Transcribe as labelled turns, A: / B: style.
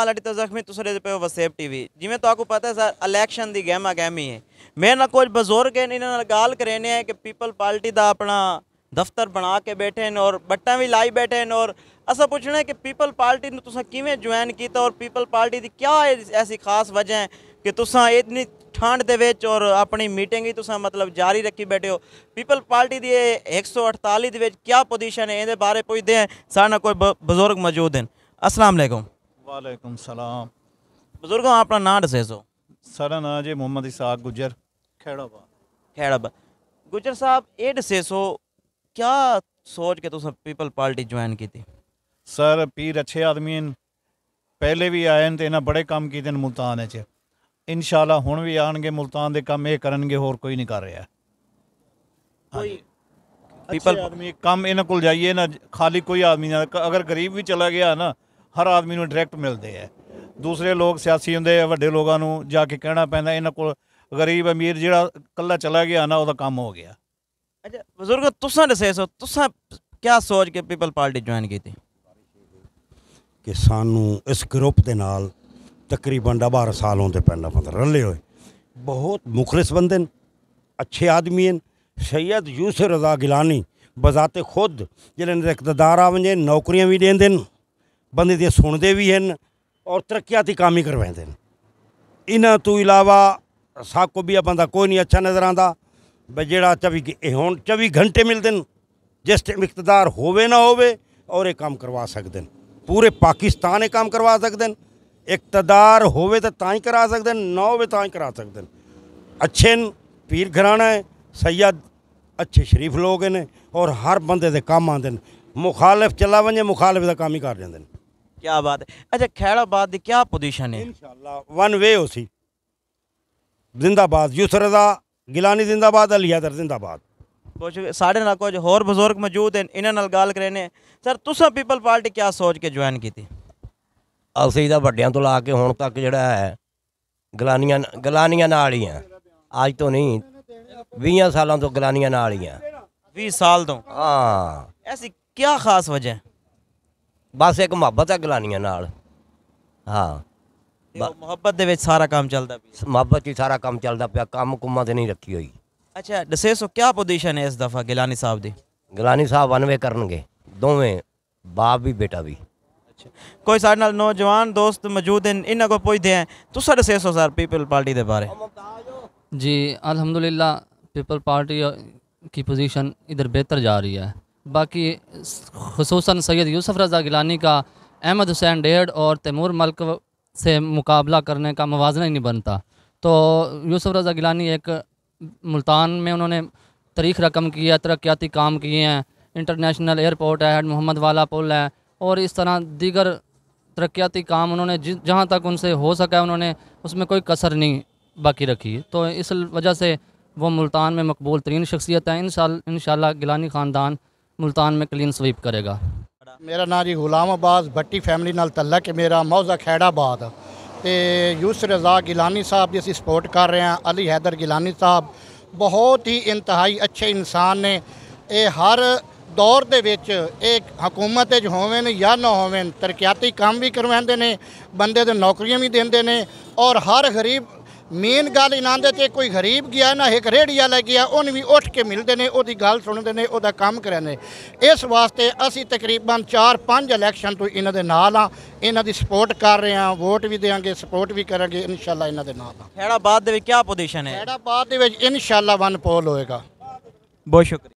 A: ਹਾਲ ਤੇ ਜ਼ਖਮੀ ਤੁਸਰੇ ਦੇ ਪਿਓ ਵਸੇਬ ਟੀਵੀ ਜਿਵੇਂ ਤੁਹਾਨੂੰ ਪਤਾ ਹੈ ਸਰ ਇਲੈਕਸ਼ਨ ਦੀ ਗਹਿਮਾ ਗਹਿਮੀ ਹੈ ਮੇਰੇ ਨਾਲ ਕੁਝ ਬਜ਼ੁਰਗ ਹਨ ਇਹਨਾਂ ਨਾਲ ਗੱਲ ਕਰਨੇ ਹੈ ਕਿ ਪੀਪਲ ਪਾਰਟੀ ਦਾ ਆਪਣਾ ਦਫ਼ਤਰ ਬਣਾ ਕੇ ਬੈਠੇ ਹਨ ਔਰ ਬੱਟਾਂ ਵੀ ਲਾਈ ਬੈਠੇ ਹਨ ਔਰ ਅਸਾਂ ਪੁੱਛਣਾ ਹੈ ਕਿ ਪੀਪਲ ਪਾਰਟੀ ਨੂੰ ਤੁਸੀਂ ਕਿਵੇਂ ਜੁਆਇਨ ਕੀਤਾ ਔਰ ਪੀਪਲ ਪਾਰਟੀ ਦੀ ਕੀ ਐਸੀ ਖਾਸ ਵਜ੍ਹਾ ਹੈ ਕਿ ਤੁਸੀਂ ਇਤਨੀ ਠੰਡ ਦੇ ਵਿੱਚ ਔਰ ਆਪਣੀ ਮੀਟਿੰਗ ਹੀ ਤੁਸੀਂ ਮਤਲਬ ਜਾਰੀ ਰੱਖੀ ਬੈਠੇ ਹੋ ਪੀਪਲ ਪਾਰਟੀ ਦੀ 148 ਦੇ ਵਿੱਚ ਕੀ ਪੋਜੀਸ਼ਨ ਹੈ ਇਹਦੇ ਬਾਰੇ ਪੁੱਛਦੇ ਹਾਂ ਸਾਡਾ ਕੋਈ ਬਜ਼ੁਰਗ ਮੌਜੂਦ ਹਨ ਅਸਲਾਮ ਅਲੈਕੁਮ वालेकुम सलाम बुजुर्गो अपना ना दसेसो सारा ना जी मोहम्मद इसाक गुजर खेड़ाबा खेड़ाबा गुजर साहब ये दसेसो क्या सोच के तुम पीपल पार्टी ज्वाइन की थी सर पीर अच्छे आदमी पहले भी आए हैं तो इन्हें बड़े काम किए मुल्तान च इन शाला हूँ भी आनगे मुल्तान के काम ये करे होर कोई नहीं कर रहा हाँ कोई पीपल आदमी काम इन्होंने को
B: जाइए ना खाली कोई आदमी ना अगर गरीब भी चला गया ना ਹਰ ਆਦਮੀ ਨੂੰ ਡਾਇਰੈਕਟ ਮਿਲਦੇ ਆ ਦੂਸਰੇ ਲੋਕ ਸਿਆਸੀ ਹੁੰਦੇ ਆ ਵੱਡੇ ਲੋਕਾਂ ਨੂੰ ਜਾ ਕੇ ਕਹਿਣਾ ਪੈਂਦਾ ਇਹਨਾਂ ਕੋਲ ਗਰੀਬ ਅਮੀਰ
A: ਜਿਹੜਾ ਕੱਲਾ ਚਲਾ ਗਿਆ ਨਾ ਉਹਦਾ ਕੰਮ ਹੋ ਗਿਆ ਅੱਛਾ ਬਜ਼ੁਰਗ ਤੁਸੀਂ ਦੱਸੇ ਸੋ ਤੁਸੀਂ ਕੀ ਸੋਚ ਕੇ ਪੀਪਲ ਪਾਰਟੀ ਜੁਆਇਨ ਕੀਤੀ
C: ਕਿ ਸਾਨੂੰ ਇਸ ਗਰੁੱਪ ਦੇ ਨਾਲ ਤਕਰੀਬਨ 12 ਸਾਲ ਹੁੰਦੇ ਪਹਿਲਾਂ ਮਤਲਬ ਰਲੇ ਹੋਏ ਬਹੁਤ ਮੁਖਲਿਸ ਬੰਦੇ ਨੇ ਅੱਛੇ ਆਦਮੀ ਨੇ ਸੈਦ ਯੂਸਫ ਰਜ਼ਾ ਗਿਲਾਨੀ ਬਜ਼ਾਤੇ ਖੁਦ ਜਿਹੜੇ ਨੇ ਇਕਤਦਾਰ ਆ ਵੰਜੇ ਨੌਕਰੀਆਂ ਵੀ ਦੇਂਦੇ ਨੇ ਬੰਦੇ ਦੀਆਂ ਸੁਣਦੇ ਵੀ ਹਨ ਔਰ ਤਰੱਕੀਆਤੀ ਕੰਮ ਹੀ ਕਰਵਾਉਂਦੇ ਨੇ ਇਹਨਾਂ ਤੋਂ ਇਲਾਵਾ ਸਾਕੋ ਵੀ ਆ ਬੰਦਾ ਕੋਈ ਨਹੀਂ ਅੱਛਾ ਨਜ਼ਰ ਆਂਦਾ ਬਈ ਜਿਹੜਾ 24 ਹੁਣ 24 ਘੰਟੇ ਮਿਲਦੇ ਨੇ ਜਿਸ ਟਾਈਮ ਇਕਤਦਾਰ ਹੋਵੇ ਨਾ ਹੋਵੇ ਔਰ ਇਹ ਕੰਮ ਕਰਵਾ ਸਕਦੇ ਨੇ ਪੂਰੇ ਪਾਕਿਸਤਾਨ ਇਹ ਕੰਮ ਕਰਵਾ ਸਕਦੇ ਨੇ इकतदार होवे तो ताई करा सकते हैं ना होवे ताई करा सकते हैं अच्छे न पीर घराना है सैयद अच्छे शरीफ लोग ने और हर बंदे दे काम आते हैं मुखालिफ चला वे मुखालिफ का काम ही कर देंगे
A: ਕੀ ਬਾਤ ਹੈ ਅੱਛਾ खैराबाद ਦੀ ਕੀ ਪੋਜੀਸ਼ਨ ਹੈ ਇਨਸ਼ਾਅੱਲਾ ਵਨ ਵੇ ਹੋ ਸੀ
C: ਜ਼ਿੰਦਾਬਾਦ यूसर ਗਿਲਾਨੀ ਜ਼ਿੰਦਾਬਾਦ जिंदाबाद अली हैदर
A: ਕੁਝ ਸਾਡੇ ਨਾਲ ਕੁਝ ਹੋਰ ਬਜ਼ੁਰਗ ਮੌਜੂਦ ਹਨ ਇਹਨਾਂ ਨਾਲ ਗੱਲ ਕਰਨੇ ਸਰ ਤੁਸੀਂ ਪੀਪਲ ਪਾਰਟੀ ਕੀ ਸੋਚ ਕੇ ਜੁਆਇਨ ਕੀਤੀ ਅਸੀਂ ਤਾਂ ਵੱਡਿਆਂ ਤੋਂ ਲਾ ਕੇ ਹੁਣ ਤੱਕ ਜਿਹੜਾ ਹੈ ਗਲਾਨੀਆਂ ਗਲਾਨੀਆਂ ਨਾਲ ਹੀ ਆ ਅੱਜ ਤੋਂ ਨਹੀਂ 20 ਸਾਲਾਂ ਤੋਂ ਗਲਾਨੀਆਂ ਨਾਲ ਹੀ ਆ 20 ਸਾਲ ਤੋਂ ਹਾਂ ਐਸੀ ਕੀ ਖਾਸ ਵਜ੍ਹਾ ਬਸ ਇੱਕ ਮੁਹੱਬਤ ਹੈ ਗਲਾਨੀਆਂ ਨਾਲ ਹਾਂ ਤੇ ਉਹ ਮੁਹੱਬਤ ਦੇ ਵਿੱਚ ਸਾਰਾ ਕੰਮ ਚੱਲਦਾ ਪਿਆ ਮੁਹੱਬਤ 'ਚ ਸਾਰਾ ਕੰਮ ਚੱਲਦਾ ਪਿਆ ਕੰਮ ਕੁੰਮਾਂ ਤੇ ਨਹੀਂ ਰੱਖੀ ਹੋਈ ਅੱਛਾ ਡਸੇਸੋ ਕੀ ਪੋਜੀਸ਼ਨ ਹੈ ਇਸ ਦਫਾ ਗਿਲਾਨੀ ਸਾਹਿਬ ਦੀ ਗਿਲਾਨੀ ਸਾਹਿਬ 91 ਕਰਨਗੇ ਦੋਵੇਂ ਬਾਪ ਵੀ ਬੇਟਾ ਵੀ ਅੱਛਾ ਕੋਈ ਸਾਡੇ ਨਾਲ ਨੌਜਵਾਨ ਦੋਸਤ ਮੌਜੂਦ ਹਨ ਇਹਨਾਂ ਕੋ ਪੁੱਛਦੇ ਆ ਤੁਸੀਂ ਡਸੇਸੋ ਸਰ ਪੀਪਲ ਪਾਰਟੀ ਦੇ ਬਾਰੇ
D: जी अल्हम्दुलिल्लाह पीपल पार्टी की पोजीशन इधर बेहतर जा रही है बाकी खसूस सैद यूसुफ रज़ा गिलानी का अहमद हुसैन डेढ़ और तैमूर मलक से मुकाबला करने का मुजन ही नहीं बनता तो यूसुफ रज़ा गिलानी एक मुल्तान में उन्होंने तारीख रकम की है तरक्याती काम किए हैं इंटरनेशनल एयरपोर्ट है हेड मोहम्मद वाला पुल है और इस तरह दीगर तरक्याती काम उन्होंने जहाँ तक उनसे हो सका उन्होंने उसमें कोई कसर नहीं बाकी रखी तो इस वजह से वो मुल्तान में मकबूल तरीन शख्सियत हैं इन इन गिलानी ख़ानदान मुल्तान में क्लीन स्वीप करेगा
B: ਮੇਰਾ ਨਾਂ ਜੀ ਗੁਲਾਮ ਅਬਾਸ ਭੱਟੀ ਫੈਮਿਲੀ ਨਾਲ ਤਲਕ ਹੈ ਮੇਰਾ ਮੌਜ਼ਾ ਖੈੜਾਬਾਦ ਤੇ ਯੂਸ ਰਜ਼ਾ ਗਿਲਾਨੀ ਸਾਹਿਬ ਦੀ ਅਸੀਂ ਸਪੋਰਟ ਕਰ ਰਹੇ ਹਾਂ ਅਲੀ ਹੈਦਰ ਗਿਲਾਨੀ ਸਾਹਿਬ ਬਹੁਤ ਹੀ ਇੰਤਹਾਈ ਅੱਛੇ ਇਨਸਾਨ ਨੇ ਇਹ ਹਰ ਦੌਰ ਦੇ ਵਿੱਚ ਇਹ ਹਕੂਮਤ ਵਿੱਚ ਹੋਵਣ ਜਾਂ ਨਾ ਹੋਵਣ ਤਰਕਿਆਤੀ ਕੰਮ ਵੀ ਕਰਵਾਉਂਦੇ ਨੇ ਬੰਦੇ ਦੇ ਨੌਕਰੀਆਂ ਵੀ ਦਿੰਦੇ ਨੇ ਔਰ ਹਰ ਗਰੀਬ ਮੇਨ ਗੱਲ ਇਹਨਾਂ ਦੇ ਤੇ ਕੋਈ ਗਰੀਬ ਗਿਆ ਨਾ ਇੱਕ ਰੇੜੀਆ ਲੈ ਗਿਆ ਉਹਨ ਵੀ ਉੱਠ ਕੇ ਮਿਲਦੇ ਨੇ ਉਹਦੀ ਗੱਲ ਸੁਣਦੇ ਨੇ ਉਹਦਾ ਕੰਮ ਕਰਾਂਦੇ ਇਸ ਵਾਸਤੇ ਅਸੀਂ ਤਕਰੀਬਨ 4-5 ਇਲੈਕਸ਼ਨ ਤੋਂ ਇਹਨਾਂ ਦੇ ਨਾਲ ਆ ਇਹਨਾਂ ਦੀ ਸਪੋਰਟ ਕਰ ਰਹੇ ਆ ਵੋਟ ਵੀ ਦੇਾਂਗੇ ਸਪੋਰਟ ਵੀ ਕਰਾਂਗੇ ਇਨਸ਼ਾਅੱਲਾ ਇਹਨਾਂ ਦੇ ਨਾਲ ਆ
A: ਹੈੜਾਬਾਦ ਦੇ ਵਿੱਚ ਕੀ ਪੋਜੀਸ਼ਨ ਹੈ
B: ਹੈੜਾਬਾਦ ਦੇ ਵਿੱਚ ਇਨਸ਼ਾਅੱਲਾ ਵਨ ਪੋਲ ਹੋਏਗਾ ਬਹੁਤ ਸ਼ੁਕਰੀਆ